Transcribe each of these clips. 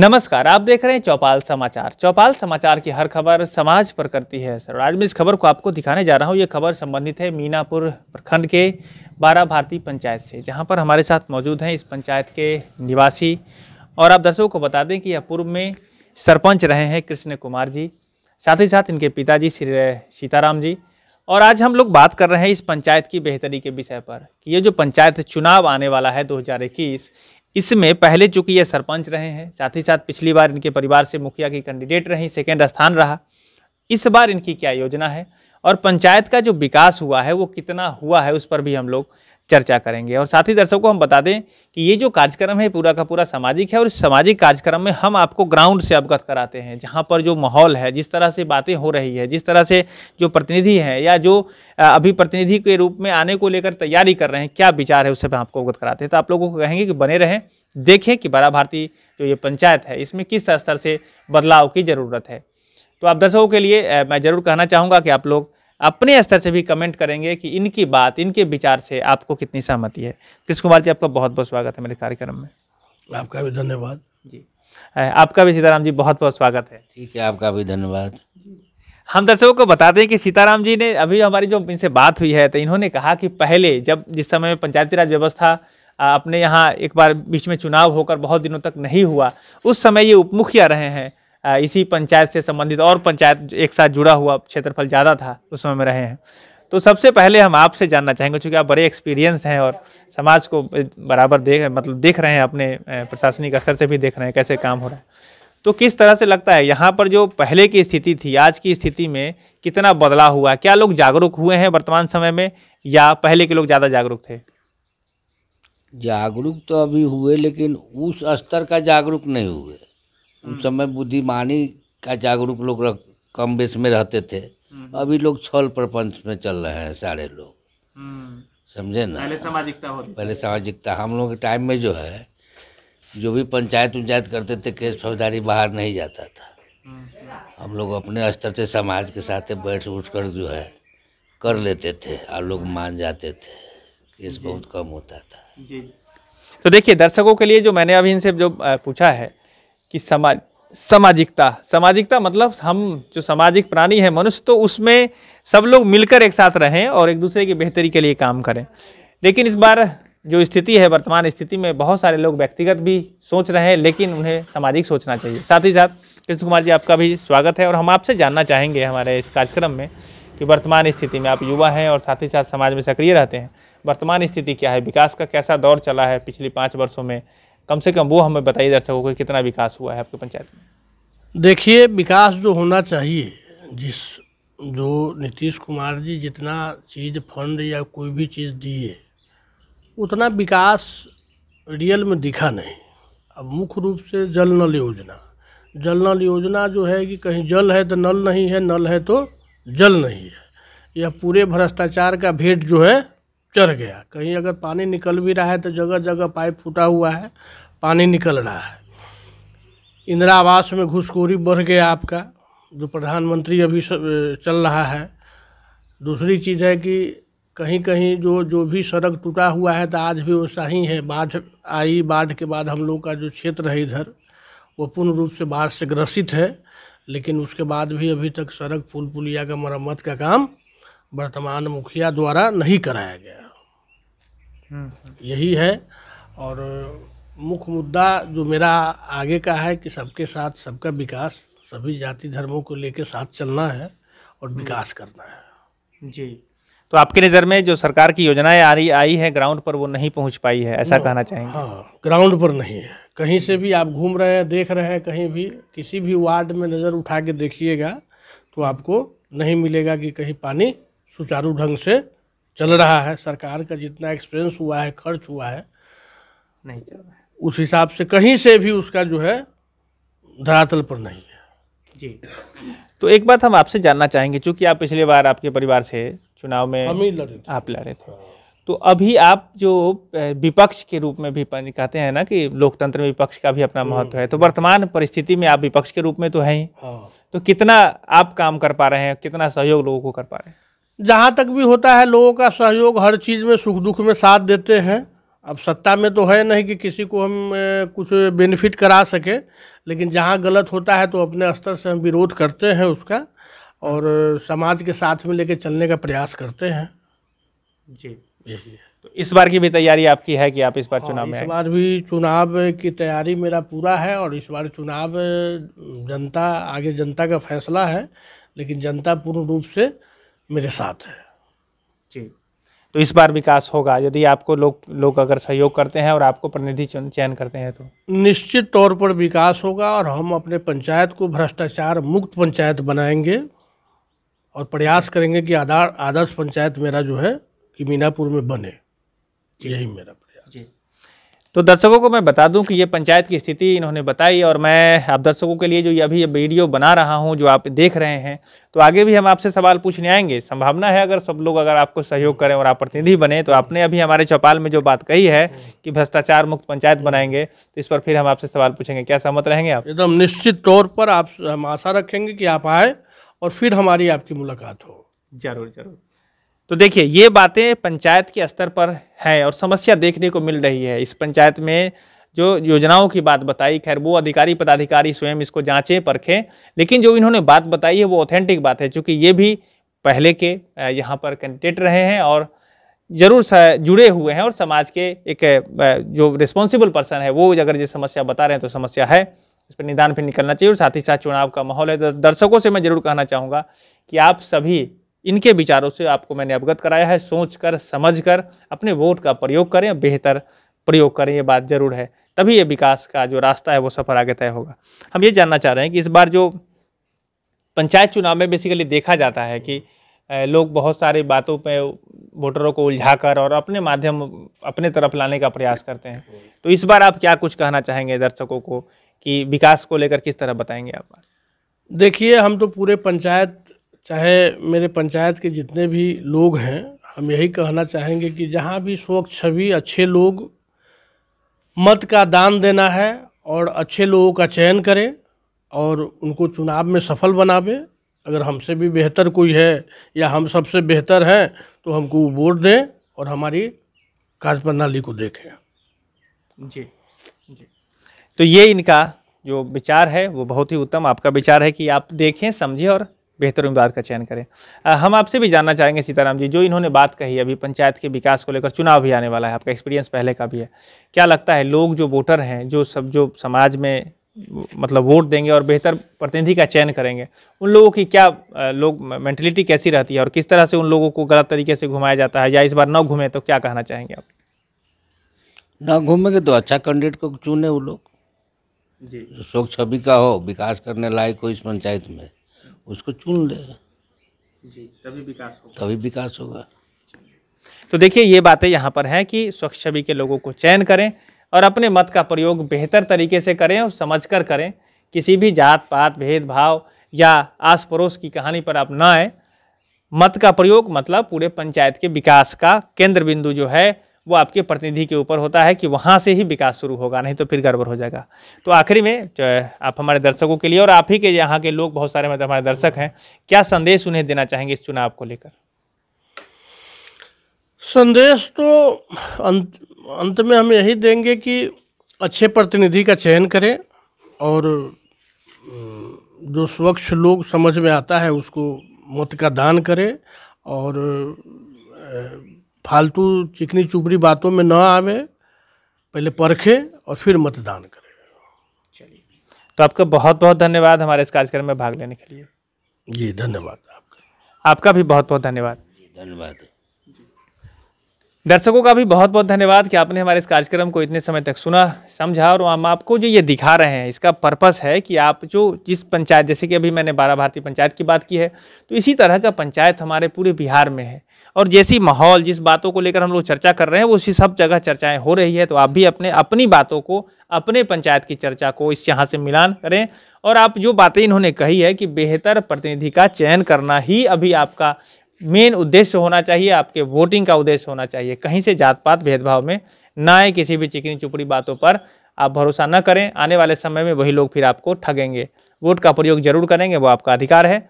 नमस्कार आप देख रहे हैं चौपाल समाचार चौपाल समाचार की हर खबर समाज पर करती है सर आज मैं इस खबर को आपको दिखाने जा रहा हूं ये खबर संबंधित है मीनापुर प्रखंड के बारा भारती पंचायत से जहां पर हमारे साथ मौजूद हैं इस पंचायत के निवासी और आप दर्शकों को बता दें कि यह पूर्व में सरपंच रहे हैं कृष्ण कुमार जी साथ ही साथ इनके पिताजी श्री सीताराम जी और आज हम लोग बात कर रहे हैं इस पंचायत की बेहतरी के विषय पर कि ये जो पंचायत चुनाव आने वाला है 2021 इसमें पहले चूंकि ये सरपंच रहे हैं साथ ही साथ पिछली बार इनके परिवार से मुखिया की कैंडिडेट रही सेकेंड स्थान रहा इस बार इनकी क्या योजना है और पंचायत का जो विकास हुआ है वो कितना हुआ है उस पर भी हम लोग चर्चा करेंगे और साथ ही दर्शकों को हम बता दें कि ये जो कार्यक्रम है पूरा का पूरा सामाजिक है और इस सामाजिक कार्यक्रम में हम आपको ग्राउंड से अवगत कराते हैं जहाँ पर जो माहौल है जिस तरह से बातें हो रही है जिस तरह से जो प्रतिनिधि हैं या जो अभी प्रतिनिधि के रूप में आने को लेकर तैयारी कर रहे हैं क्या विचार है उससे आपको अवगत कराते हैं तो आप लोगों को कहेंगे कि बने रहें देखें कि बड़ा भारती जो ये पंचायत है इसमें किस स्तर से बदलाव की ज़रूरत है तो आप दर्शकों के लिए मैं ज़रूर कहना चाहूँगा कि आप लोग अपने स्तर से भी कमेंट करेंगे कि इनकी बात इनके विचार से आपको कितनी सहमति है कृष्ण कुमार जी आपका बहुत बहुत स्वागत है मेरे कार्यक्रम में आपका भी धन्यवाद जी आपका भी सीताराम जी बहुत बहुत स्वागत है ठीक है आपका भी धन्यवाद हम दर्शकों को बताते हैं कि सीताराम जी ने अभी हमारी जो इनसे बात हुई है तो इन्होंने कहा कि पहले जब जिस समय में पंचायती राज व्यवस्था अपने यहाँ एक बार बीच में चुनाव होकर बहुत दिनों तक नहीं हुआ उस समय ये उपमुखिया रहे हैं इसी पंचायत से संबंधित और पंचायत एक साथ जुड़ा हुआ क्षेत्रफल ज़्यादा था उस समय में रहे हैं तो सबसे पहले हम आपसे जानना चाहेंगे चूँकि आप बड़े एक्सपीरियंस हैं और समाज को बराबर देख मतलब देख रहे हैं अपने प्रशासनिक स्तर से भी देख रहे हैं कैसे काम हो रहा है तो किस तरह से लगता है यहाँ पर जो पहले की स्थिति थी आज की स्थिति में कितना बदलाव हुआ है क्या लोग जागरूक हुए हैं वर्तमान समय में या पहले के लोग ज़्यादा जागरूक थे जागरूक तो अभी हुए लेकिन उस स्तर का जागरूक नहीं हुए उस समय बुद्धिमानी का जागरूक लोग रख, कम बेस में रहते थे हम्म। अभी लोग छल प्रपंच में चल रहे हैं सारे लोग हम्म। समझे ना पहले सामाजिकता होती पहले सामाजिकता हम लोग के टाइम में जो है जो भी पंचायत उंचायत करते थे केस फौजदारी बाहर नहीं जाता था हम्म। हम लोग अपने स्तर से समाज के साथ बैठ उठ कर जो है कर लेते थे और लोग मान जाते थे केस बहुत कम होता था जी तो देखिए दर्शकों के लिए जो मैंने अभी इनसे जो पूछा है कि समाज सामाजिकता सामाजिकता मतलब हम जो सामाजिक प्राणी है मनुष्य तो उसमें सब लोग मिलकर एक साथ रहें और एक दूसरे की बेहतरी के लिए काम करें लेकिन इस बार जो स्थिति है वर्तमान स्थिति में बहुत सारे लोग व्यक्तिगत भी सोच रहे हैं लेकिन उन्हें सामाजिक सोचना चाहिए साथ ही साथ कृष्ण कुमार जी आपका भी स्वागत है और हम आपसे जानना चाहेंगे हमारे इस कार्यक्रम में कि वर्तमान स्थिति में आप युवा हैं और साथ ही साथ समाज में सक्रिय रहते हैं वर्तमान स्थिति क्या है विकास का कैसा दौर चला है पिछले पाँच वर्षों में कम से कम वो हमें बताइए दर्शकों को कितना विकास हुआ है आपके पंचायत में देखिए विकास जो होना चाहिए जिस जो नीतीश कुमार जी जितना चीज़ फंड या कोई भी चीज़ दिए उतना विकास रियल में दिखा नहीं अब मुख्य रूप से जल नल योजना जल नल योजना जो है कि कहीं जल है तो नल नहीं है नल है तो जल नहीं है यह पूरे भ्रष्टाचार का भेंट जो है चढ़ गया कहीं अगर पानी निकल भी रहा है तो जगह जगह पाइप फूटा हुआ है पानी निकल रहा है इंदिरा आवास में घुसखोरी बढ़ गया आपका जो प्रधानमंत्री अभी चल रहा है दूसरी चीज़ है कि कहीं कहीं जो जो भी सड़क टूटा हुआ है तो आज भी वैसा ही है बाढ़ आई बाढ़ के बाद हम लोग का जो क्षेत्र है इधर वो पूर्ण रूप से बाढ़ से ग्रसित है लेकिन उसके बाद भी अभी तक सड़क पुल पुलिया का मरम्मत का काम वर्तमान मुखिया द्वारा नहीं कराया गया यही है और मुख्य मुद्दा जो मेरा आगे का है कि सबके साथ सबका विकास सभी जाति धर्मों को लेकर साथ चलना है और विकास करना है जी तो आपकी नज़र में जो सरकार की योजनाएं आ रही आई है ग्राउंड पर वो नहीं पहुंच पाई है ऐसा हाँ, कहना चाहेंगे हाँ ग्राउंड पर नहीं है कहीं से भी आप घूम रहे हैं देख रहे हैं कहीं भी किसी भी वार्ड में नज़र उठा के देखिएगा तो आपको नहीं मिलेगा कि कहीं पानी सुचारू ढंग से चल रहा है सरकार का जितना एक्सपीरियंस हुआ है खर्च हुआ है नहीं चल रहा है उस हिसाब से कहीं से भी उसका जो है धरातल पर नहीं है जी तो एक बात हम आपसे जानना चाहेंगे चूंकि आप पिछले बार आपके परिवार से चुनाव में हम ही लड़े आप लड़े थे तो अभी आप जो विपक्ष के रूप में भी कहते हैं ना कि लोकतंत्र में विपक्ष का भी अपना हम्म। महत्व है तो वर्तमान परिस्थिति में आप विपक्ष के रूप में तो हैं ही हाँ। तो कितना आप काम कर पा रहे हैं कितना सहयोग लोगों को कर पा रहे हैं जहाँ तक भी होता है लोगों का सहयोग हर चीज़ में सुख दुख में साथ देते हैं अब सत्ता में तो है नहीं कि किसी को हम कुछ बेनिफिट करा सकें लेकिन जहाँ गलत होता है तो अपने स्तर से हम विरोध करते हैं उसका और समाज के साथ में लेके चलने का प्रयास करते हैं जी यही है तो इस बार की भी तैयारी आपकी है कि आप इस बार हाँ, चुनाव में इस बार भी चुनाव की तैयारी मेरा पूरा है और इस बार चुनाव जनता आगे जनता का फैसला है लेकिन जनता पूर्ण रूप से मेरे साथ है जी तो इस बार विकास होगा यदि आपको लोग लोग अगर सहयोग करते हैं और आपको प्रतिनिधि चयन करते हैं तो निश्चित तौर पर विकास होगा और हम अपने पंचायत को भ्रष्टाचार मुक्त पंचायत बनाएंगे और प्रयास करेंगे कि आधार आदर्श पंचायत मेरा जो है कि मीनापुर में बने यही मेरा प्रयास जी तो दर्शकों को मैं बता दूं कि ये पंचायत की स्थिति इन्होंने बताई और मैं आप दर्शकों के लिए जो ये अभी वीडियो बना रहा हूं जो आप देख रहे हैं तो आगे भी हम आपसे सवाल पूछने आएंगे संभावना है अगर सब लोग अगर आपको सहयोग करें और आप प्रतिनिधि बने तो आपने अभी हमारे चौपाल में जो बात कही है कि भ्रष्टाचार मुक्त पंचायत बनाएंगे तो इस पर फिर हम आपसे सवाल पूछेंगे क्या सहमत रहेंगे आप एकदम तो निश्चित तौर पर आप हम आशा रखेंगे कि आप आए और फिर हमारी आपकी मुलाकात हो जरूर जरूर तो देखिए ये बातें पंचायत के स्तर पर हैं और समस्या देखने को मिल रही है इस पंचायत में जो योजनाओं की बात बताई खैर वो अधिकारी पदाधिकारी स्वयं इसको जांचे परखें लेकिन जो इन्होंने बात बताई है वो ऑथेंटिक बात है क्योंकि ये भी पहले के यहाँ पर कैंडिडेट रहे हैं और जरूर जुड़े हुए हैं और समाज के एक जो रिस्पॉन्सिबल पर्सन है वो अगर ये समस्या बता रहे हैं तो समस्या है इस पर निदान फिर निकलना चाहिए और साथ ही साथ चुनाव का माहौल है दर्शकों से मैं जरूर कहना चाहूँगा कि आप सभी इनके विचारों से आपको मैंने अवगत कराया है सोच कर समझ कर अपने वोट का प्रयोग करें बेहतर प्रयोग करें ये बात जरूर है तभी ये विकास का जो रास्ता है वो सफर आगे तय होगा हम ये जानना चाह रहे हैं कि इस बार जो पंचायत चुनाव में बेसिकली देखा जाता है कि लोग बहुत सारी बातों पे वोटरों को उलझाकर और अपने माध्यम अपने तरफ लाने का प्रयास करते हैं तो इस बार आप क्या कुछ कहना चाहेंगे दर्शकों को कि विकास को लेकर किस तरह बताएंगे आप देखिए हम तो पूरे पंचायत चाहे मेरे पंचायत के जितने भी लोग हैं हम यही कहना चाहेंगे कि जहाँ भी स्वच्छ छवि अच्छे लोग मत का दान देना है और अच्छे लोगों का चयन करें और उनको चुनाव में सफल बनावें अगर हमसे भी बेहतर कोई है या हम सबसे बेहतर हैं तो हमको वोट दें और हमारी कार्यप्रणाली को देखें जी जी तो ये इनका जो विचार है वो बहुत ही उत्तम आपका विचार है कि आप देखें समझें और बेहतर उम्मीदवार का चयन करें आ, हम आपसे भी जानना चाहेंगे सीताराम जी जो इन्होंने बात कही अभी पंचायत के विकास को लेकर चुनाव भी आने वाला है आपका एक्सपीरियंस पहले का भी है क्या लगता है लोग जो वोटर हैं जो सब जो समाज में मतलब वोट देंगे और बेहतर प्रतिनिधि का चयन करेंगे उन लोगों की क्या लोग मेंटेलिटी कैसी रहती है और किस तरह से उन लोगों को गलत तरीके से घुमाया जाता है या इस बार न घूमे तो क्या कहना चाहेंगे आप ना घूमेंगे तो अच्छा कैंडिडेट को चुने वो लोग जी शोक छवि का हो विकास करने लायक हो इस पंचायत में उसको चुन ले तभी विकास होगा तभी विकास होगा तो देखिए ये बातें यहाँ पर हैं कि स्वच्छ छवि के लोगों को चयन करें और अपने मत का प्रयोग बेहतर तरीके से करें और समझकर करें किसी भी जात पात भेदभाव या आस पड़ोस की कहानी पर आप ना आए मत का प्रयोग मतलब पूरे पंचायत के विकास का केंद्र बिंदु जो है वो आपके प्रतिनिधि के ऊपर होता है कि वहाँ से ही विकास शुरू होगा नहीं तो फिर गड़बड़ हो जाएगा तो आखिरी में जो है आप हमारे दर्शकों के लिए और आप ही के यहाँ के लोग बहुत सारे मतलब हमारे दर्शक हैं क्या संदेश उन्हें देना चाहेंगे इस चुनाव को लेकर संदेश तो अंत अंत में हम यही देंगे कि अच्छे प्रतिनिधि का चयन करें और जो स्वच्छ लोग समझ में आता है उसको मत का दान करें और फालतू चिकनी चुपड़ी बातों में ना आवे पहले परखे और फिर मतदान करें चलिए तो आपका बहुत बहुत धन्यवाद हमारे इस कार्यक्रम में भाग लेने के लिए जी धन्यवाद आपका आपका भी बहुत बहुत धन्यवाद धन्यवाद दर्शकों का भी बहुत बहुत धन्यवाद कि आपने हमारे इस कार्यक्रम को इतने समय तक सुना समझा और हम आपको जो ये दिखा रहे हैं इसका पर्पस है कि आप जो जिस पंचायत जैसे कि अभी मैंने बारह भारतीय पंचायत की बात की है तो इसी तरह का पंचायत हमारे पूरे बिहार में है और जैसी माहौल जिस बातों को लेकर हम लोग चर्चा कर रहे हैं वो उसी सब जगह चर्चाएं हो रही है तो आप भी अपने अपनी बातों को अपने पंचायत की चर्चा को इस यहाँ से मिलान करें और आप जो बातें इन्होंने कही है कि बेहतर प्रतिनिधि का चयन करना ही अभी आपका मेन उद्देश्य होना चाहिए आपके वोटिंग का उद्देश्य होना चाहिए कहीं से जात पात भेदभाव में ना आए किसी भी चिकनी चुपड़ी बातों पर आप भरोसा न करें आने वाले समय में वही लोग फिर आपको ठगेंगे वोट का प्रयोग जरूर करेंगे वो आपका अधिकार है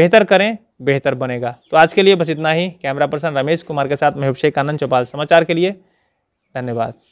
बेहतर करें बेहतर बनेगा तो आज के लिए बस इतना ही कैमरा पर्सन रमेश कुमार के साथ महबशेख आनंद चौपाल समाचार के लिए धन्यवाद